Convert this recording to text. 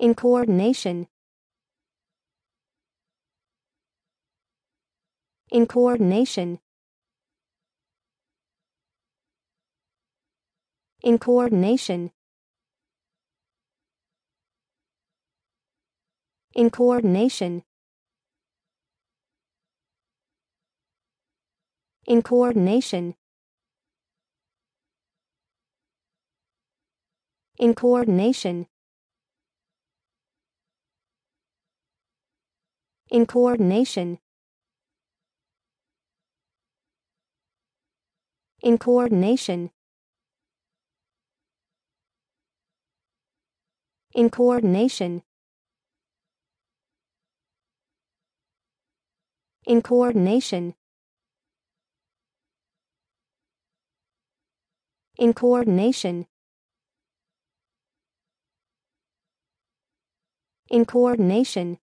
in coordination in coordination in coordination in coordination in coordination in coordination in coordination in coordination in coordination in coordination in coordination in coordination